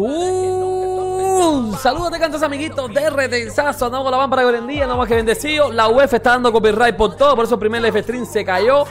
Uh, saludos de cantos amiguitos de Retensazo. No, con la van para en día, nada más que bendecido. La UEF está dando copyright por todo, por eso el primer live stream se cayó.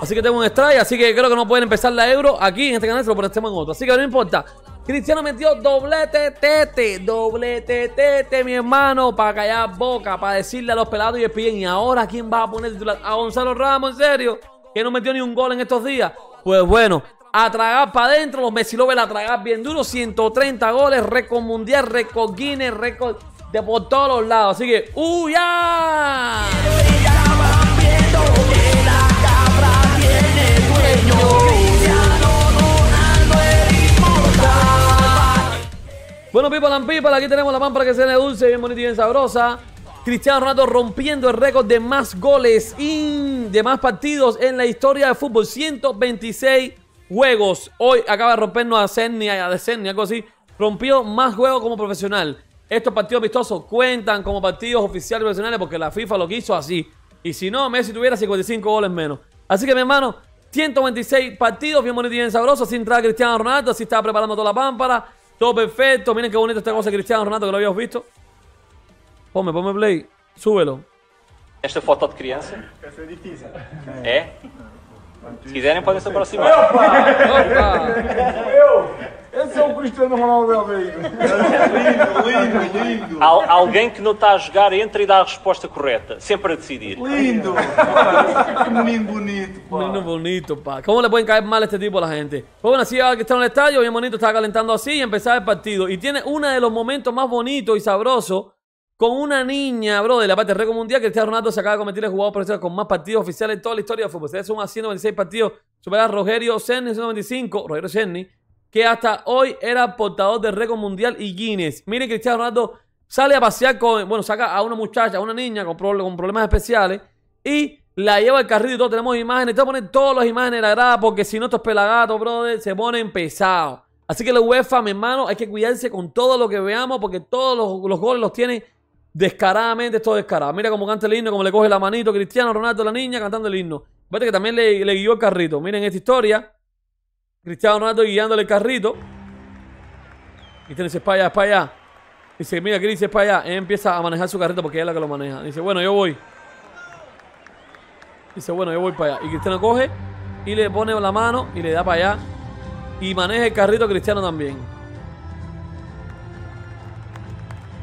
Así que tengo un strike, así que creo que no pueden empezar la euro aquí en este canal, se lo ponemos en otro. Así que no importa. Cristiano metió doblete tete, doblete tete, mi hermano, para callar boca, para decirle a los pelados y espíen. ¿Y ahora quién va a poner titular? A Gonzalo Ramos, en serio, que no metió ni un gol en estos días. Pues bueno, a tragar para adentro. Los Messi Love la tragar bien duro. 130 goles, récord mundial, récord Guinness, récord de por todos los lados. Así que, ¡Uya! Bueno, people and people, aquí tenemos la para que se le dulce, bien bonita y bien sabrosa. Cristiano Ronaldo rompiendo el récord de más goles y de más partidos en la historia del fútbol. 126 juegos. Hoy acaba de rompernos a y a Decennia, algo así. Rompió más juegos como profesional. Estos partidos vistosos cuentan como partidos oficiales profesionales porque la FIFA lo quiso así. Y si no, Messi tuviera 55 goles menos. Así que, mi hermano, 126 partidos, bien bonito y bien sabroso. Sin entrar Cristiano Ronaldo, así estaba preparando toda la pámpara. Todo perfecto. Miren qué bonito esta cosa de Cristiano Ronaldo que lo habíamos visto. Ponme, ponme play. Súbelo. Esta foto de crianza? ¿Eh? Se quiserem, podem se aproximar. Opa! Opa! Eu! Esse é o Cristiano Ronaldo amigo. lindo, lindo, lindo. Al alguém que não está a jogar entra e dá a resposta correta, sempre a decidir. Lindo! que menino bonito, pá. Menino bonito, pá. Como le pueden caer mal a este tipo a la gente? Bom, assim agora que está no estádio, estadio, bonito, está calentando assim e empezaba o partido. e tem um de los momentos mais bonitos e sabrosos con una niña, bro, de la parte de récord mundial. Cristiano Ronaldo se acaba de convertir el jugador profesional con más partidos oficiales en toda la historia del fútbol. Ustedes son a 196 partidos. Supera a Rogerio Cerny 195. Rogerio Cerny, que hasta hoy era portador de récord mundial y Guinness. Miren, Cristiano Ronaldo sale a pasear con, bueno, saca a una muchacha, a una niña con, problemas especiales y la lleva al carrito. y todos tenemos imágenes. Te voy poner todas las imágenes de la grada porque si no estos pelagatos, bro, se ponen pesados. Así que la UEFA, mi hermano, hay que cuidarse con todo lo que veamos porque todos los, goles los tiene. Descaradamente, todo descarado. Mira cómo canta el himno, cómo le coge la manito Cristiano Ronaldo la niña cantando el himno. Vete que también le, guió el carrito. Miren esta historia. Cristiano Ronaldo guiándole el carrito. Y dice, para allá, para allá. Dice, mira, Cris, es para allá. Él empieza a manejar su carrito porque es la que lo maneja. Dice, bueno, yo voy. Dice, bueno, yo voy para allá. Y Cristiano coge y le pone la mano y le da para allá. Y maneja el carrito Cristiano también.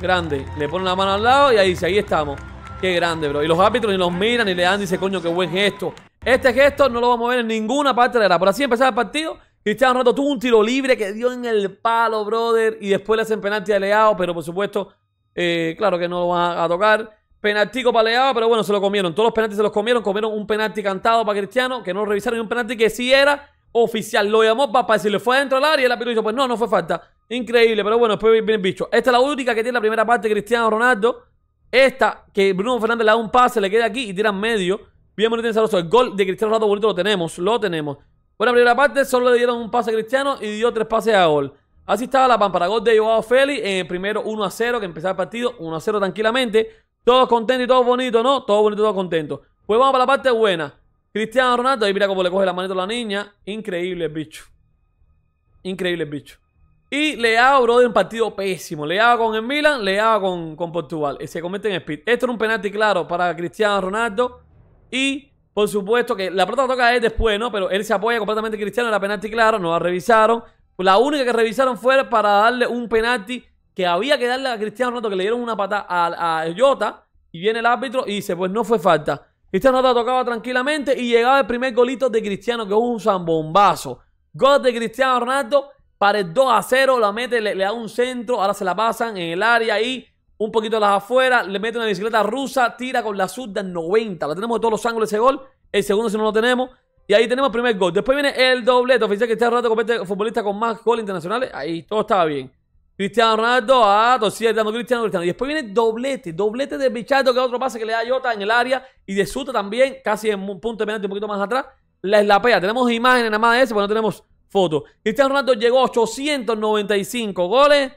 Grande. Le pone la mano al lado y ahí dice, ahí estamos. Qué grande, bro. Y los árbitros ni los miran ni le dan, dice, coño, qué buen gesto. Este gesto no lo vamos a ver en ninguna parte de la Por así empezaba el partido. Cristiano Ronaldo tuvo un tiro libre que dio en el palo, brother. Y después le hacen penalti a Leao, pero por supuesto, eh, claro que no lo van a, tocar. Penaltico para Leao, pero bueno, se lo comieron. Todos los penaltis se los comieron. Comieron un penalti cantado para Cristiano, que no lo revisaron. Y un penalti que sí era oficial. Lo llamó para decirle, fue dentro del área. Y el árbitro dijo, pues no, no fue falta. Increíble, pero bueno, después bien el bicho. Esta es la única que tiene la primera parte Cristiano Ronaldo. Esta, que Bruno Fernández le da un pase, le queda aquí y tira en medio. Bien bonito y El gol de Cristiano Ronaldo bonito lo tenemos, lo tenemos. Bueno, la primera parte solo le dieron un pase a Cristiano y dio tres pases a gol. Así estaba la pan gol de Joao Félix. En eh, el primero 1 a 0, que empezaba el partido 1 a 0 tranquilamente. Todos contentos y todos bonitos, ¿no? Todos bonitos, todos contentos. Pues vamos para la parte buena. Cristiano Ronaldo, Ahí mira cómo le coge la manito a la niña. Increíble bicho. Increíble bicho. Y le Leao, de un partido pésimo. Le hago con el Milan, le con, con Portugal. Y se convierte en speed. Esto era un penalti claro para Cristiano Ronaldo. Y, por supuesto, que la pelota toca a él después, ¿no? Pero él se apoya completamente a Cristiano. Era penalti claro, no la revisaron. La única que revisaron fue para darle un penalti que había que darle a Cristiano Ronaldo, que le dieron una patada a, Jota. Y viene el árbitro y dice, pues no fue falta. Cristiano Ronaldo tocaba tranquilamente y llegaba el primer golito de Cristiano, que es un zambombazo. Gol de Cristiano Ronaldo para el 2 a 0, la mete, le, da un centro, ahora se la pasan en el área ahí, un poquito a las afuera. le mete una bicicleta rusa, tira con la zurda 90, la tenemos de todos los ángulos ese gol, el segundo si no lo tenemos, y ahí tenemos el primer gol. Después viene el doblete, oficial que está rato este futbolista con más goles internacionales, ahí todo estaba bien. Cristiano Ronaldo, ah, torcida, dando Cristiano, Cristiano. Y después viene doblete, doblete de Bichardo, que es otro pase que le da Jota en el área, y de Suta también, casi en un punto de penalti un poquito más atrás, la eslapea. Tenemos imágenes nada más de eso, porque no tenemos Foto. Cristiano Ronaldo llegó a 895 goles.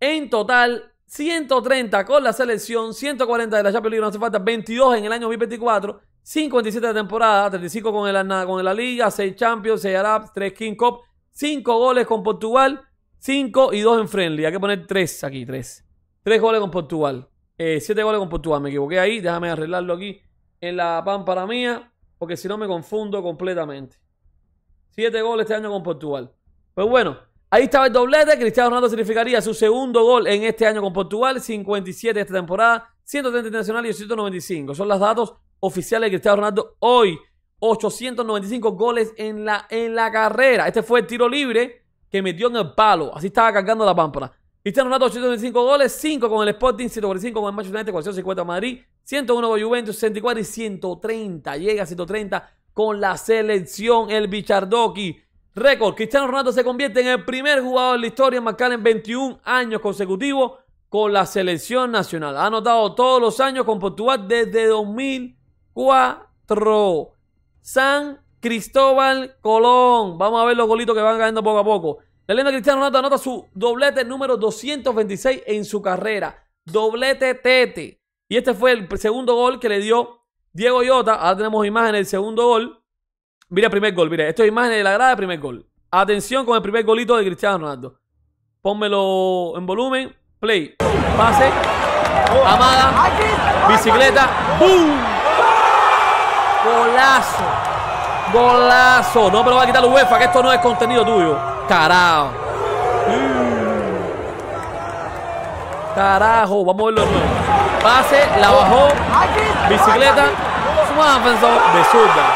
En total, 130 con la selección, 140 de la Champions League, no hace falta, 22 en el año 2024, 57 de temporada, 35 con el, con la Liga, 6 Champions, 6 Arabs, 3 King Cup, 5 goles con Portugal, 5 y 2 en Friendly. Hay que poner 3 aquí, 3. 3 goles con Portugal, 7 eh, goles con Portugal, me equivoqué ahí, déjame arreglarlo aquí en la pámpara mía, porque si no me confundo completamente. 7 goles este año con Portugal. Pues bueno, ahí estaba el doblete. Cristiano Ronaldo significaría su segundo gol en este año con Portugal. 57 esta temporada, 130 internacional y 195. Son los datos oficiales de Cristiano Ronaldo hoy. 895 goles en la, en la carrera. Este fue el tiro libre que metió en el palo. Así estaba cargando la pámpora. Cristiano Ronaldo, 895 goles, 5 con el Sporting, 145 con el Manchester United, 450 Madrid, 101 con Juventus, 64 y 130. Llega a 130 con la selección, el Bichardoki. Récord, Cristiano Ronaldo se convierte en el primer jugador de la historia en marcar en 21 años consecutivos con la selección nacional. Ha anotado todos los años con Portugal desde 2004. San Cristóbal Colón. Vamos a ver los golitos que van cayendo poco a poco. La leyenda Cristiano Ronaldo anota su doblete número 226 en su carrera. Doblete tete. Y este fue el segundo gol que le dio Diego Yota, ahora tenemos imágenes del segundo gol. Mira el primer gol, mira, esto es imágenes de la grada del primer gol. Atención con el primer golito de Cristiano Ronaldo. Pónmelo en volumen, play, pase, amada, bicicleta, ¡boom! Golazo, golazo. No me lo va a quitar la UEFA, que esto no es contenido tuyo. Carajo. Carajo, vamos a verlo de nuevo. Pase, la bajó. Bicicleta. Suma de zurda.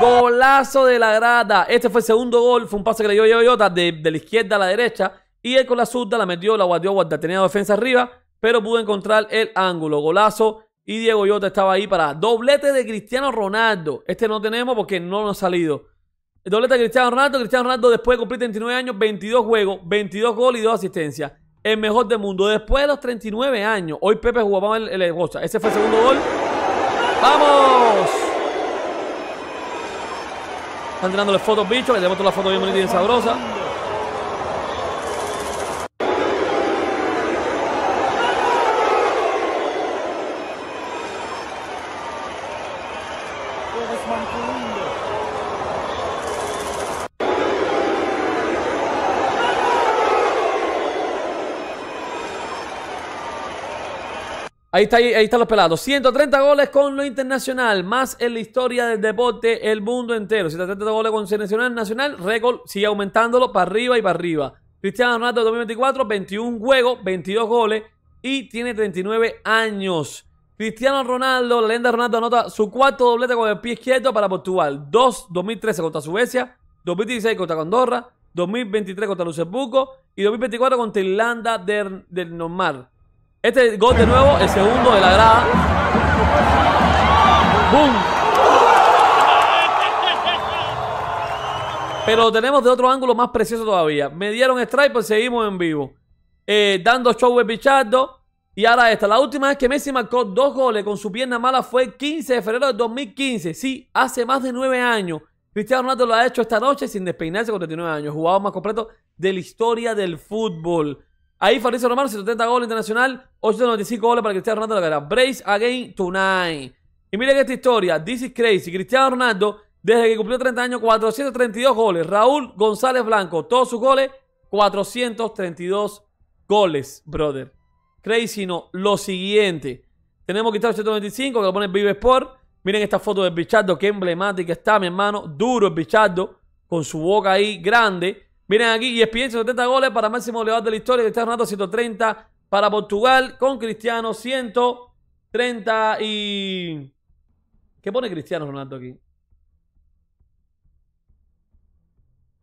Golazo de la grada. Este fue el segundo gol. Fue un pase que le dio Diego de, de la izquierda a la derecha. Y él con la zurda la metió, la guardió, guarda. Tenía defensa arriba, pero pudo encontrar el ángulo. Golazo. Y Diego Yota estaba ahí para doblete de Cristiano Ronaldo. Este no tenemos porque no nos ha salido. Doblete de Cristiano Ronaldo. Cristiano Ronaldo después de cumplir 39 años, 22 juegos, 22 goles y 2 asistencias el mejor del mundo. Después de los 39 años, hoy Pepe jugaba el, el, Ese fue el segundo gol. ¡Vamos! Están tirándole fotos, bichos. Le damos todas las fotos bien bonitas y bien sabrosas. Ahí está, ahí, están los pelados. 130 goles con lo internacional, más en la historia del deporte el mundo entero. 130 goles con seleccional nacional, récord sigue aumentándolo para arriba y para arriba. Cristiano Ronaldo 2024, 21 juegos, 22 goles y tiene 39 años. Cristiano Ronaldo, la leyenda Ronaldo anota su cuarto doblete con el pie izquierdo para Portugal. 2 2013 contra Suecia, 2016 contra Andorra, 2023 contra Luxemburgo y 2024 contra Irlanda del, del Normal. Este gol de nuevo, el segundo de la grada. ¡Bum! Pero lo tenemos de otro ángulo más precioso todavía. Me dieron strike, pues seguimos en vivo. Eh, dando show el Pichardo. Y ahora esta. La última vez que Messi marcó dos goles con su pierna mala fue el 15 de febrero de 2015. Sí, hace más de nueve años. Cristiano Ronaldo lo ha hecho esta noche sin despeinarse con 39 años. Jugador más completo de la historia del fútbol. Ahí Fabrizio Romano, 70 goles internacional, 895 goles para Cristiano Ronaldo la Brace again tonight. Y miren esta historia, this is crazy. Cristiano Ronaldo, desde que cumplió 30 años, 432 goles. Raúl González Blanco, todos sus goles, 432 goles, brother. Crazy no, lo siguiente. Tenemos Cristiano 895, que lo pone Vive Sport. Miren esta foto de Bichardo, qué emblemática está, mi hermano. Duro el Bichardo, con su boca ahí grande. Miren aquí, ESPN 70 goles para máximo goleador de la historia. Cristiano Ronaldo 130 para Portugal con Cristiano 130 y... ¿Qué pone Cristiano Ronaldo aquí?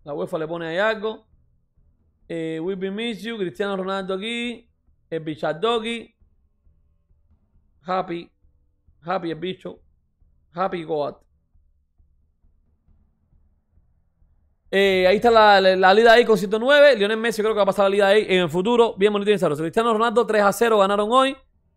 La UEFA le pone ahí algo. Eh, We Be Miss You, Cristiano Ronaldo aquí. El doggy. Happy. Happy el bicho. Happy God. Eh, ahí está la, la, Liga ahí con 109. Lionel Messi creo que va a pasar la Liga ahí en el futuro. Bien bonito y bien sabroso. Cristiano Ronaldo 3 a 0 ganaron hoy.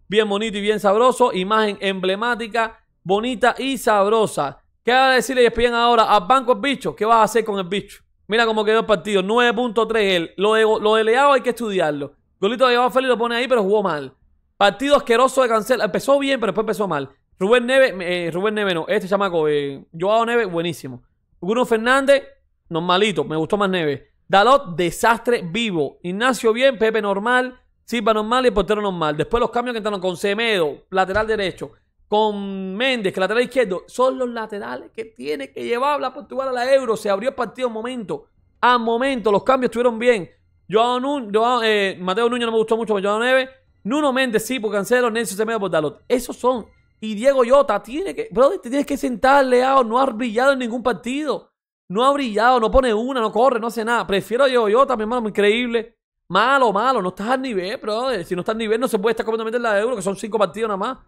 Bien bonito y bien sabroso. Imagen emblemática, bonita y sabrosa. ¿Qué va a decirle y e piden ahora a banco el bicho? ¿Qué vas a hacer con el bicho? Mira cómo quedó el partido. 9.3 él. Lo de, lo Leao hay que estudiarlo. Golito de Leao lo pone ahí, pero jugó mal. Partido asqueroso de Cancel. Empezó bien, pero después empezó mal. Rubén Neve, eh, Rubén Neve no, este chamaco, eh, Joao Neve, buenísimo. Bruno Fernández, normalito. Me gustó más Neves. Dalot, desastre vivo. Ignacio bien, Pepe normal, Silva normal y portero normal. Después los cambios que entraron con Semedo, lateral derecho, con Méndez, que lateral izquierdo, son los laterales que tiene que llevar la Portugal a la Euro. Se abrió el partido a momento. A momento, los cambios estuvieron bien. Eh, Mateo núñez no me gustó mucho pero Joao Neves. Nuno Méndez sí por Cancelo, Nelson Semedo por Dalot. Esos son. Y Diego Yota tiene que, brother, te tienes que sentar, Leao, no has brillado en ningún partido. No ha brillado, no pone una, no corre, no hace nada. Prefiero yo otra, mi hermano, increíble. Malo, malo, no estás al nivel, brother. Si no estás al nivel, no se puede estar comiendo en la de euro, que son cinco partidos nada más.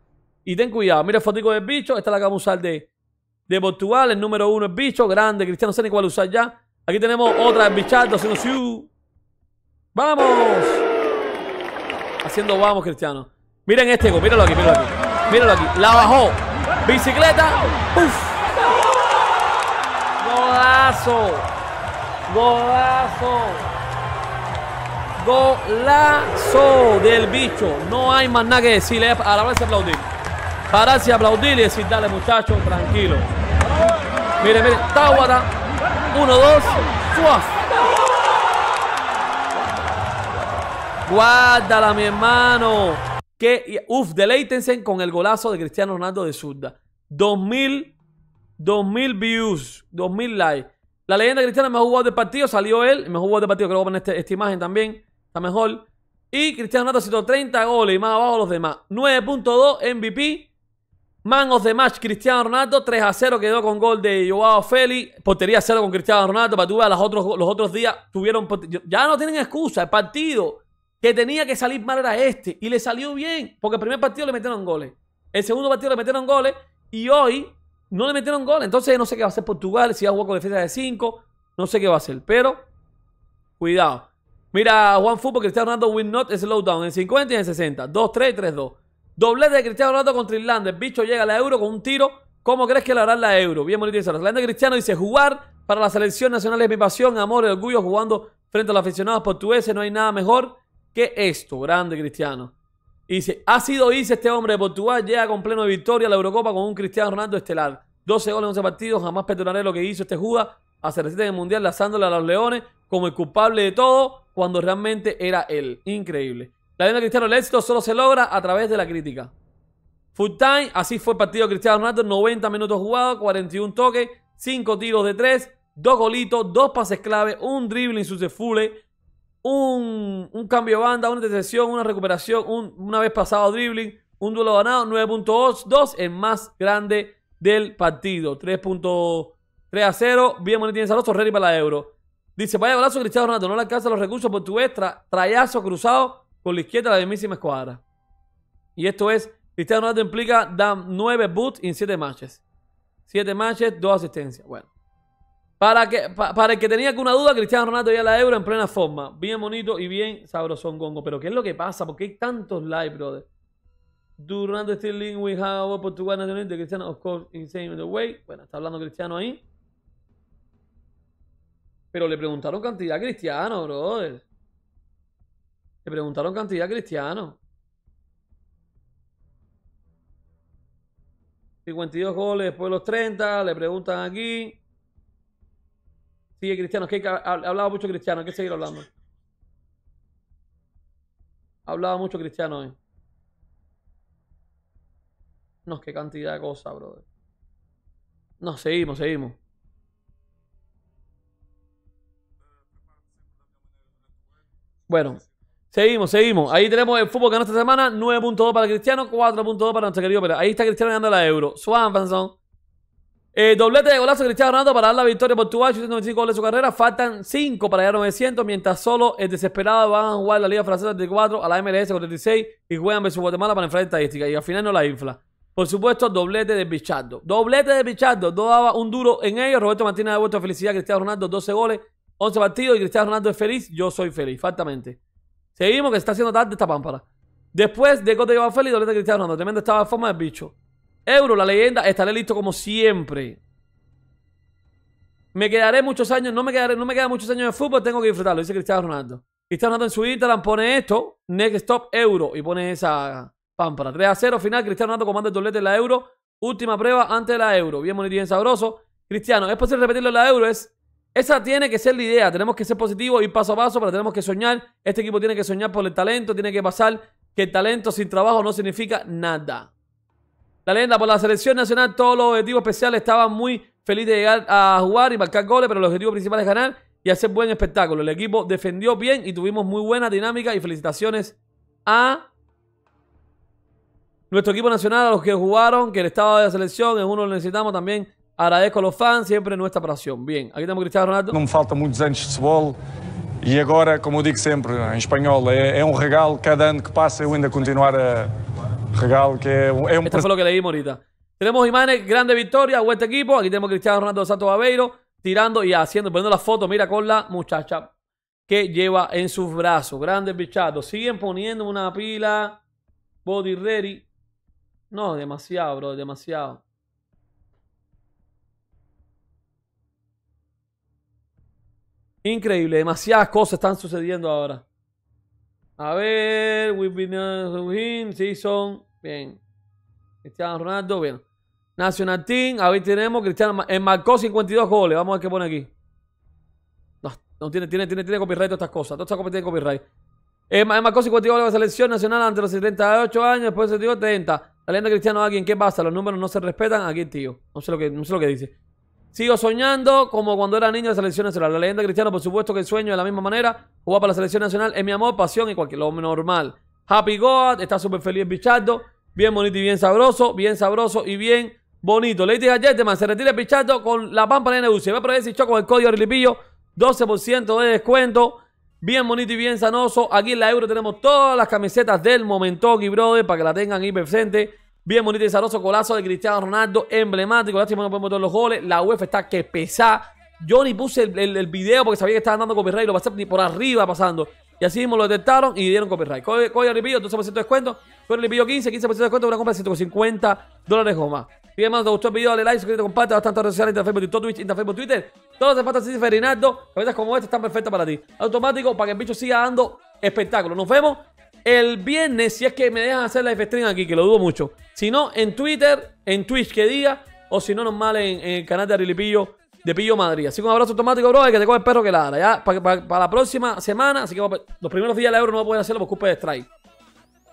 Y ten cuidado, mira el fotico del bicho, esta la que vamos a usar de, de Portugal, el número uno es bicho, grande, Cristiano, no sé ni cuál usar ya. Aquí tenemos otra el bichardo, haciendo ¡Vamos! Haciendo vamos, Cristiano. Miren este, míralo aquí, míralo aquí. Míralo aquí, la bajó. Bicicleta, ¡puf! Golazo. Golazo. Golazo del bicho. No hay más nada que decirle. la a aplaudir. Pararse y aplaudir y decir, dale muchachos, tranquilo. Mire, mire, Tábata. Uno, dos. ¡Suaf! Guárdala, mi hermano. Que, uf, deleítense con el golazo de Cristiano Ronaldo de Zurda. 2000, 2000 views, 2000 likes. La leyenda cristiana, el mejor jugador del partido, salió él, el mejor jugador del partido, creo que voy este, esta imagen también, está mejor. Y Cristiano Ronaldo sido 30 goles y más abajo los demás. 9.2 MVP. Man of the match, Cristiano Ronaldo. 3 a 0 quedó con gol de Joao Feli. Portería 0 con Cristiano Ronaldo. Para tú ver, otros, los otros días tuvieron. Ya no tienen excusa. El partido que tenía que salir mal era este. Y le salió bien. Porque el primer partido le metieron goles. El segundo partido le metieron goles. Y hoy no le metieron gol. Entonces no sé qué va a hacer Portugal, si va a jugar con defensa de 5, no sé qué va a hacer, pero cuidado. Mira, Juan Fútbol, Cristiano Ronaldo win not down, en 50 y en 60. 2-3 3-2. Doblete de Cristiano Ronaldo contra Irlanda. El bicho llega a la Euro con un tiro. ¿Cómo crees que le hará la Euro? Bien bonito eso, La Irlanda Cristiano dice jugar para la selección nacional es mi pasión, amor y orgullo jugando frente a los aficionados portugueses. No hay nada mejor que esto. Grande Cristiano. Y dice, ha sido Ice este hombre de Portugal, llega con pleno de victoria a la Eurocopa con un Cristiano Ronaldo estelar. 12 goles en 11 partidos, jamás perdonaré lo que hizo este Judas. Hace ah, receta en el Mundial lanzándole a los Leones como el culpable de todo cuando realmente era él. Increíble. La vida Cristiano, el éxito solo se logra a través de la crítica. Full time, así fue el partido de Cristiano Ronaldo, 90 minutos jugados, 41 toques, 5 tiros de 3, 2 golitos, 2 pases clave, un dribling successful, un, cambio de banda, una detención, una recuperación, una vez pasado dribbling, un duelo ganado, 9.2, el más grande del partido. 3.3 a 0, bien Monitín Saloso, ready para la Euro. Dice, vaya golazo Cristiano Ronaldo, no le alcanza los recursos por tu extra trayazo cruzado con la izquierda de la mismísima escuadra. Y esto es, Cristiano Ronaldo implica, dan 9 boots en 7 matches. 7 matches, 2 asistencias. Bueno. Para, que, para el que tenía alguna duda, Cristiano Ronaldo ya la Euro en plena forma. Bien bonito y bien sabrosón, Gongo. Pero ¿qué es lo que pasa? ¿Por qué hay tantos likes, brother? Durante este link we have Portugal Nacional de Cristiano, of course, insane in the way. Bueno, está hablando Cristiano ahí. Pero le preguntaron cantidad a Cristiano, brother. Le preguntaron cantidad a Cristiano. 52 goles después los 30, le preguntan aquí. Sigue Cristiano, que hablaba mucho Cristiano, hay que seguir hablando. Hablaba mucho Cristiano hoy. No, qué cantidad de cosas, brother. No, seguimos, seguimos. Bueno, seguimos, seguimos. Ahí tenemos el fútbol que ganó esta semana. 9.2 para Cristiano, 4.2 para nuestro querido Pero Ahí está Cristiano ganando la Euro. Swan, fanzón. Eh, doblete de golazo Cristiano Ronaldo para dar la victoria por Portugal, 95 goles de su carrera, faltan 5 para llegar a 900, mientras solo el desesperado van a jugar la Liga Francesa de 34 a la MLS 46 y juegan versus Guatemala para enfrentar estadística y al final no la infla. Por supuesto, doblete de Bichardo. Doblete de Bichardo, no daba un duro en ellos, Roberto Martínez ha vuestra felicidad, Cristiano Ronaldo 12 goles, 11 partidos y Cristiano Ronaldo es feliz, yo soy feliz, faltamente. Seguimos que está haciendo tarde esta pámpara. Después de Cote lleva feliz, doblete de Cristiano Ronaldo, Tremendo estaba forma del bicho. Euro, la leyenda, estaré listo como siempre. Me quedaré muchos años, no me quedaré, no me quedan muchos años de fútbol, tengo que disfrutarlo, dice Cristiano Ronaldo. Cristiano Ronaldo en su Instagram pone esto, Next Stop Euro, y pone esa pámpara. 3 a 0, final, Cristiano Ronaldo comanda el doblete en la Euro, última prueba antes de la Euro. Bien bonito y bien sabroso. Cristiano, es posible repetirlo en la Euro, es... Esa tiene que ser la idea, tenemos que ser positivos, Y paso a paso, pero tenemos que soñar. Este equipo tiene que soñar por el talento, tiene que pasar que el talento sin trabajo no significa nada. La por la selección nacional, todos los objetivos especiales estaban muy felices de llegar a jugar y marcar goles, pero el objetivo principal es ganar y hacer buen espectáculo. El equipo defendió bien y tuvimos muy buena dinámica y felicitaciones a nuestro equipo nacional, a los que jugaron, que el estado de la selección es uno lo necesitamos también. Agradezco a los fans siempre nuestra pasión. Bien, aquí tenemos Cristiano Ronaldo. No me falta muchos años de futebol. Y e ahora, como digo siempre en em español, es un um regalo cada año que passa eu continuar a, regalo que es un... Esto fue lo que leímos ahorita. Tenemos imágenes, grande victoria, este equipo. Aquí tenemos Cristiano Ronaldo Santos Babeiro tirando y haciendo, poniendo la foto, mira, con la muchacha que lleva en sus brazos. Grandes bichatos. Siguen poniendo una pila. Body ready. No, demasiado, bro, demasiado. Increíble, demasiadas cosas están sucediendo ahora. A ver, We've season, bien. Cristiano Ronaldo, bien. National Team, a ver, tenemos Cristiano, en eh, marcó 52 goles, vamos a ver qué pone aquí. No, no tiene, tiene, tiene, tiene copyright todas estas cosas, todas está copyright. Eh, eh marcó 52 goles de la selección nacional ante los 78 años, después de los 30. La leyenda Cristiano, alguien, ¿qué pasa? Los números no se respetan, aquí tío, no sé lo que, no sé lo que dice. Sigo soñando como cuando era niño de selección nacional. La leyenda cristiana, por supuesto que sueño de la misma manera. Jugar para la selección nacional es mi amor, pasión y cualquier lo normal. Happy God, está súper feliz Pichardo. Bien bonito y bien sabroso, bien sabroso y bien bonito. Lady Jetman se retira Pichardo con la pampa de va Va a ahí si con el código Rilipillo, 12% de descuento. Bien bonito y bien sanoso. Aquí en la Euro tenemos todas las camisetas del y brother, para que la tengan ahí presente. Bien bonito y zaroso, colazo de Cristiano Ronaldo, emblemático. Lástima no podemos todos los goles. La UEFA está que pesa. Yo ni puse el, video porque sabía que estaba dando copyright. Lo pasé ni por arriba pasando. Y así mismo lo detectaron y dieron copyright. el Lipillo, 12% de descuento. el Lipillo 15, 15% de descuento. Una compra de 150 dólares o más. Bien, hermano, te gustó el video, dale like, suscríbete, comparte. Bastante las redes sociales, Instagram, TikTok, Twitch, Instagram, Twitter. Todas las zapatas de Ferinaldo, cabezas como esta están perfectas para ti. Automático, para que el bicho siga dando espectáculo. Nos vemos el viernes, si es que me dejan hacer la stream aquí, que lo dudo mucho. Si no, en Twitter, en Twitch que día, o si no, normal en, el canal de Arilipillo de Pillo Madrid. Así que un abrazo automático, bro, que te coge el perro que ladra. Ya, para la próxima semana, así que los primeros días de la euro no voy a poder hacerlo por culpa de Strike.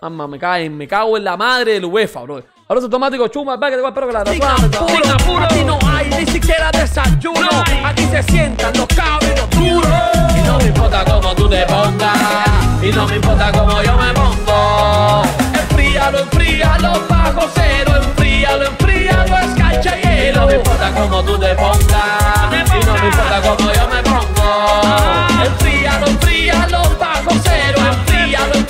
Mamá, me caen, me cago en la madre del UEFA, bro. Ahora automático, chuma, va que te voy a que la apuro, Aquí no hay ni siquiera desayuno. Aquí se sientan los cabros y Y no me importa cómo tú te pongas. Y no me importa cómo yo me pongo. Enfríalo, enfríalo, bajo cero. Enfríalo, enfríalo, es y no me importa cómo tú te pongas. Y no me importa cómo yo me pongo. Enfríalo, enfríalo, bajo cero. Enfríalo,